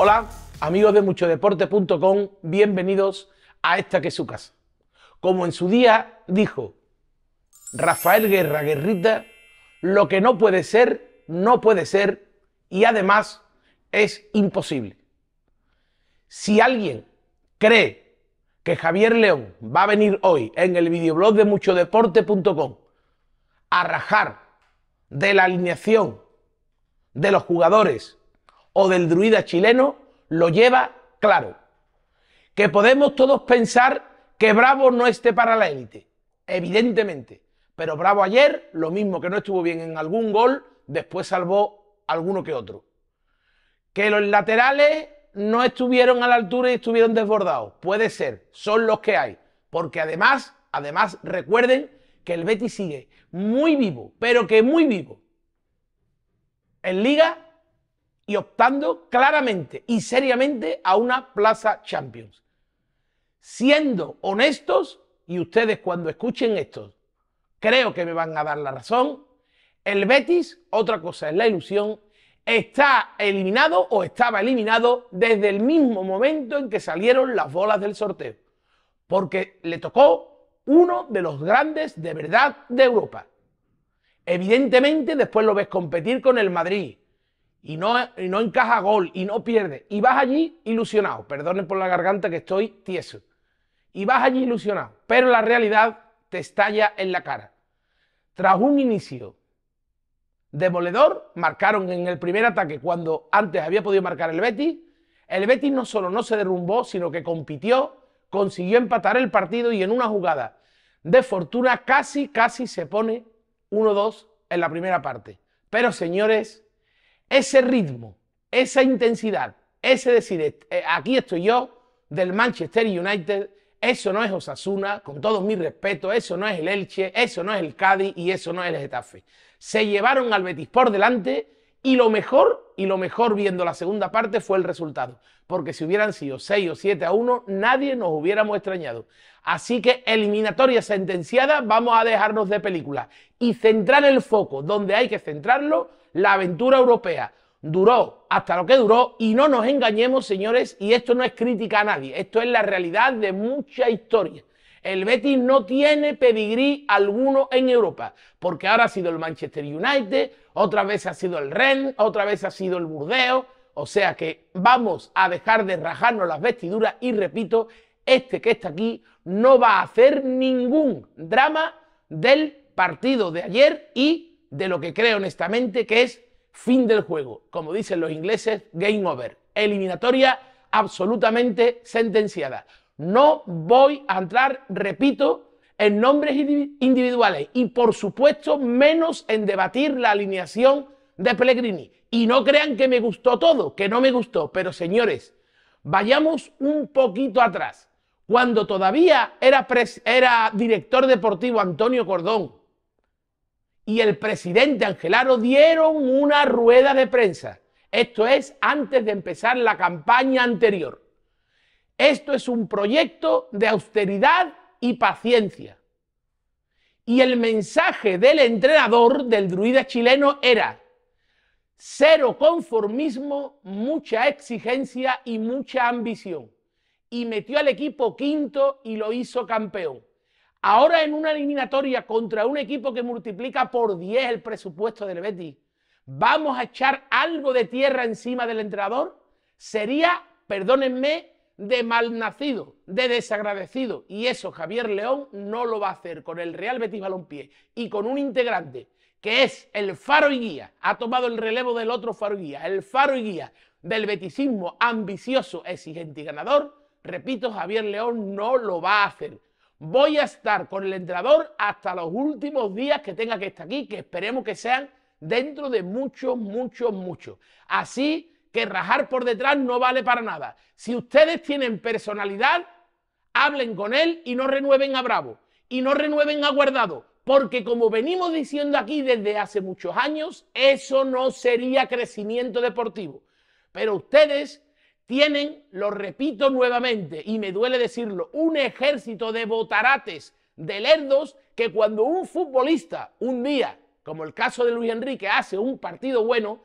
Hola, amigos de muchodeporte.com, bienvenidos a esta que es su casa. Como en su día dijo Rafael Guerra Guerrita, lo que no puede ser, no puede ser y además es imposible. Si alguien cree que Javier León va a venir hoy en el videoblog de muchodeporte.com a rajar de la alineación de los jugadores o del druida chileno lo lleva claro. Que podemos todos pensar que Bravo no esté para la élite, evidentemente. Pero Bravo ayer, lo mismo que no estuvo bien en algún gol, después salvó alguno que otro. Que los laterales no estuvieron a la altura y estuvieron desbordados. Puede ser, son los que hay. Porque además, además recuerden que el Betis sigue muy vivo, pero que muy vivo. En Liga y optando claramente y seriamente a una plaza Champions. Siendo honestos, y ustedes cuando escuchen esto, creo que me van a dar la razón, el Betis, otra cosa es la ilusión, está eliminado o estaba eliminado desde el mismo momento en que salieron las bolas del sorteo, porque le tocó uno de los grandes de verdad de Europa. Evidentemente después lo ves competir con el Madrid, y no, no encaja gol y no pierde, y vas allí ilusionado, Perdone por la garganta que estoy tieso, y vas allí ilusionado, pero la realidad te estalla en la cara. Tras un inicio demoledor, marcaron en el primer ataque cuando antes había podido marcar el Betis, el Betis no solo no se derrumbó, sino que compitió, consiguió empatar el partido y en una jugada de fortuna casi, casi se pone 1-2 en la primera parte. Pero señores, ese ritmo, esa intensidad, ese decir, eh, eh, aquí estoy yo del Manchester United, eso no es Osasuna, con todo mi respeto, eso no es el Elche, eso no es el Cádiz y eso no es el Getafe. Se llevaron al Betis por delante y lo mejor, y lo mejor viendo la segunda parte fue el resultado, porque si hubieran sido 6 o 7 a 1, nadie nos hubiéramos extrañado. Así que eliminatoria sentenciada, vamos a dejarnos de película y centrar el foco donde hay que centrarlo la aventura europea duró hasta lo que duró y no nos engañemos, señores, y esto no es crítica a nadie, esto es la realidad de mucha historia. El Betis no tiene pedigrí alguno en Europa, porque ahora ha sido el Manchester United, otra vez ha sido el Rennes, otra vez ha sido el Burdeos, o sea que vamos a dejar de rajarnos las vestiduras y repito, este que está aquí no va a hacer ningún drama del partido de ayer y de lo que creo honestamente que es fin del juego. Como dicen los ingleses, game over. Eliminatoria absolutamente sentenciada. No voy a entrar, repito, en nombres individuales y por supuesto menos en debatir la alineación de Pellegrini. Y no crean que me gustó todo, que no me gustó, pero señores, vayamos un poquito atrás. Cuando todavía era, era director deportivo Antonio Cordón, y el presidente Angelaro dieron una rueda de prensa. Esto es antes de empezar la campaña anterior. Esto es un proyecto de austeridad y paciencia. Y el mensaje del entrenador del druida chileno era cero conformismo, mucha exigencia y mucha ambición. Y metió al equipo quinto y lo hizo campeón. Ahora en una eliminatoria contra un equipo que multiplica por 10 el presupuesto del Betis, ¿vamos a echar algo de tierra encima del entrenador? Sería, perdónenme, de malnacido, de desagradecido. Y eso Javier León no lo va a hacer con el Real Betis Balompié y con un integrante que es el faro y guía, ha tomado el relevo del otro faro y guía, el faro y guía del beticismo ambicioso, exigente y ganador, repito, Javier León no lo va a hacer. Voy a estar con el entrenador hasta los últimos días que tenga que estar aquí, que esperemos que sean dentro de muchos, muchos, muchos. Así que rajar por detrás no vale para nada. Si ustedes tienen personalidad, hablen con él y no renueven a Bravo y no renueven a Guardado, porque como venimos diciendo aquí desde hace muchos años, eso no sería crecimiento deportivo. Pero ustedes tienen, lo repito nuevamente y me duele decirlo, un ejército de botarates, de lerdos, que cuando un futbolista un día, como el caso de Luis Enrique, hace un partido bueno,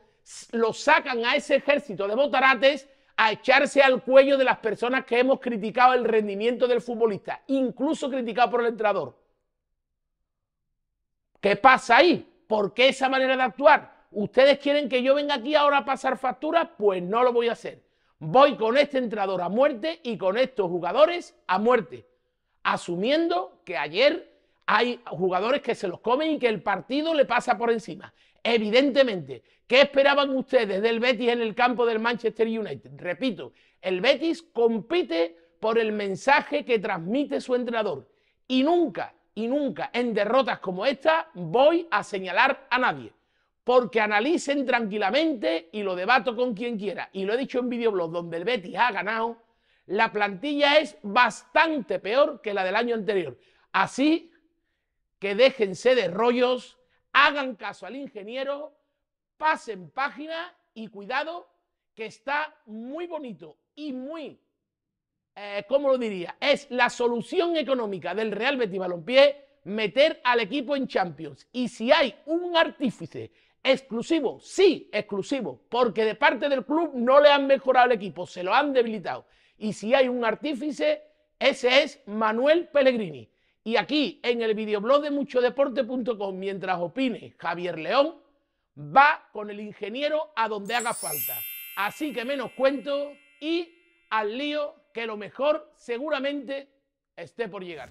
lo sacan a ese ejército de botarates a echarse al cuello de las personas que hemos criticado el rendimiento del futbolista, incluso criticado por el entrenador. ¿Qué pasa ahí? ¿Por qué esa manera de actuar? ¿Ustedes quieren que yo venga aquí ahora a pasar facturas? Pues no lo voy a hacer. Voy con este entrenador a muerte y con estos jugadores a muerte. Asumiendo que ayer hay jugadores que se los comen y que el partido le pasa por encima. Evidentemente, ¿qué esperaban ustedes del Betis en el campo del Manchester United? Repito, el Betis compite por el mensaje que transmite su entrenador. Y nunca, y nunca en derrotas como esta voy a señalar a nadie porque analicen tranquilamente y lo debato con quien quiera. Y lo he dicho en videoblog donde el Betis ha ganado, la plantilla es bastante peor que la del año anterior. Así que déjense de rollos, hagan caso al ingeniero, pasen página y cuidado que está muy bonito y muy, eh, ¿cómo lo diría? Es la solución económica del Real Betis Balompié meter al equipo en Champions. Y si hay un artífice Exclusivo, sí, exclusivo, porque de parte del club no le han mejorado el equipo, se lo han debilitado. Y si hay un artífice, ese es Manuel Pellegrini. Y aquí, en el videoblog de muchodeporte.com, mientras opine Javier León, va con el ingeniero a donde haga falta. Así que menos cuento y al lío que lo mejor seguramente esté por llegar.